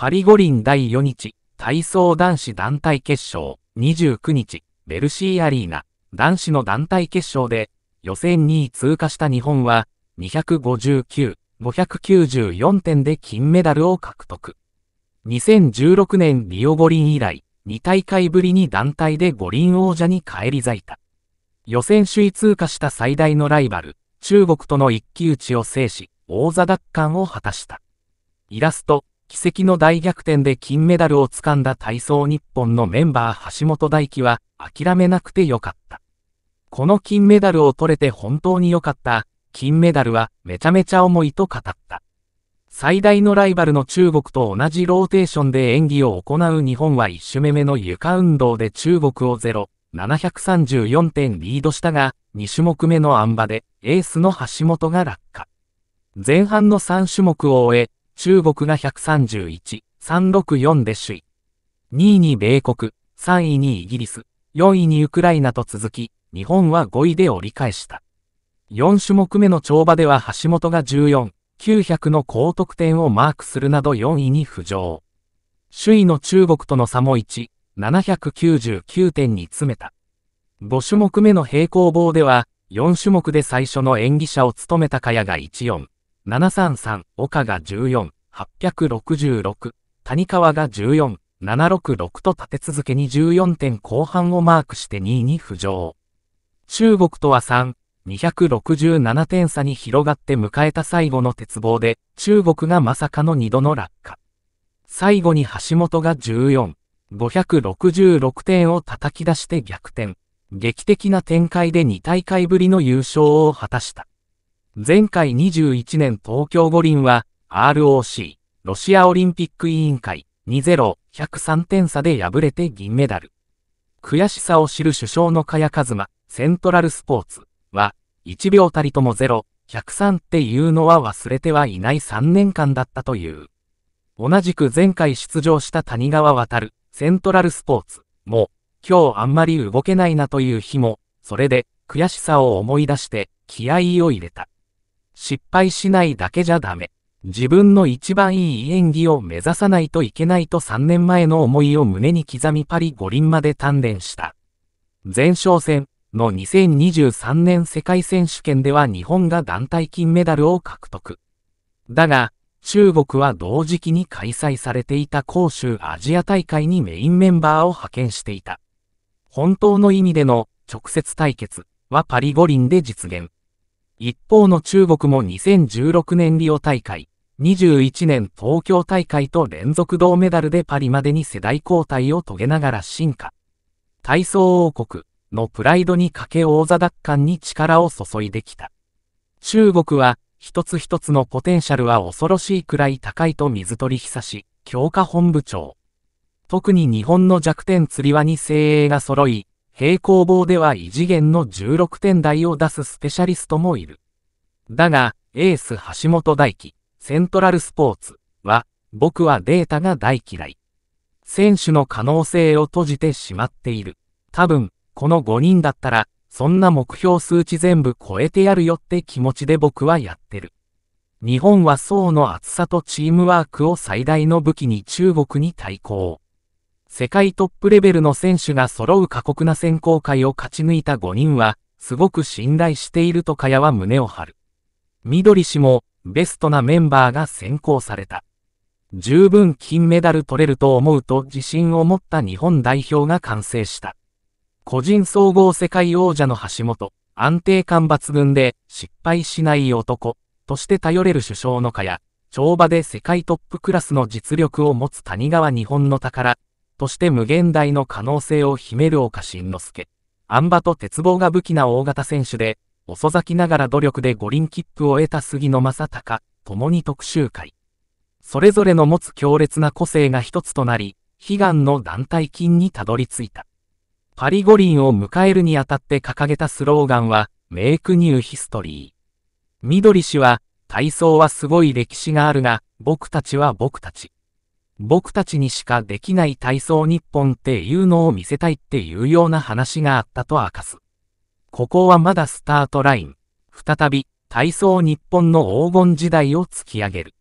パリ五輪第4日、体操男子団体決勝、29日、ベルシーアリーナ、男子の団体決勝で、予選2位通過した日本は、259、594点で金メダルを獲得。2016年リオ五輪以来、2大会ぶりに団体で五輪王者に返り咲いた。予選首位通過した最大のライバル、中国との一騎打ちを制し、王座奪還を果たした。イラスト、奇跡の大逆転で金メダルをつかんだ体操日本のメンバー橋本大輝は諦めなくてよかった。この金メダルを取れて本当に良かった。金メダルはめちゃめちゃ重いと語った。最大のライバルの中国と同じローテーションで演技を行う日本は1種目目の床運動で中国を0、734点リードしたが、2種目目のあん馬でエースの橋本が落下。前半の3種目を終え、中国が131、364で首位。2位に米国、3位にイギリス、4位にウクライナと続き、日本は5位で折り返した。4種目目の跳馬では橋本が14、900の高得点をマークするなど4位に浮上。首位の中国との差も1、799点に詰めた。5種目目の平行棒では、4種目で最初の演技者を務めたかやが14、733、岡が14、866、谷川が14、766と立て続けに14点後半をマークして2位に浮上。中国とは3、267点差に広がって迎えた最後の鉄棒で、中国がまさかの2度の落下。最後に橋本が14、566点を叩き出して逆転。劇的な展開で2大会ぶりの優勝を果たした。前回21年東京五輪は ROC、ロシアオリンピック委員会20103点差で敗れて銀メダル。悔しさを知る首相の茅和馬、セントラルスポーツは、1秒たりとも0、103っていうのは忘れてはいない3年間だったという。同じく前回出場した谷川渡、セントラルスポーツも、今日あんまり動けないなという日も、それで悔しさを思い出して気合を入れた。失敗しないだけじゃダメ。自分の一番いい演技を目指さないといけないと3年前の思いを胸に刻みパリ五輪まで鍛錬した。前哨戦の2023年世界選手権では日本が団体金メダルを獲得。だが、中国は同時期に開催されていた杭州アジア大会にメインメンバーを派遣していた。本当の意味での直接対決はパリ五輪で実現。一方の中国も2016年リオ大会、21年東京大会と連続銅メダルでパリまでに世代交代を遂げながら進化。体操王国のプライドにかけ王座奪還に力を注いできた。中国は一つ一つのポテンシャルは恐ろしいくらい高いと水取り久し、強化本部長。特に日本の弱点釣り輪に精鋭が揃い、平行棒では異次元の16点台を出すスペシャリストもいる。だが、エース橋本大輝、セントラルスポーツは、僕はデータが大嫌い。選手の可能性を閉じてしまっている。多分、この5人だったら、そんな目標数値全部超えてやるよって気持ちで僕はやってる。日本は層の厚さとチームワークを最大の武器に中国に対抗。世界トップレベルの選手が揃う過酷な選考会を勝ち抜いた5人は、すごく信頼しているとやは胸を張る。緑氏も、ベストなメンバーが選考された。十分金メダル取れると思うと自信を持った日本代表が完成した。個人総合世界王者の橋本、安定感抜群で失敗しない男として頼れる首相のかや、跳馬で世界トップクラスの実力を持つ谷川日本の宝として無限大の可能性を秘める岡慎之助。あん馬と鉄棒が武器な大型選手で、遅咲きながら努力で五輪切符を得た杉野正隆、共に特集会。それぞれの持つ強烈な個性が一つとなり、悲願の団体金にたどり着いた。パリ五輪を迎えるにあたって掲げたスローガンは、メイクニューヒストリー。緑氏は、体操はすごい歴史があるが、僕たちは僕たち。僕たちにしかできない体操日本っていうのを見せたいっていうような話があったと明かす。ここはまだスタートライン。再び、体操日本の黄金時代を突き上げる。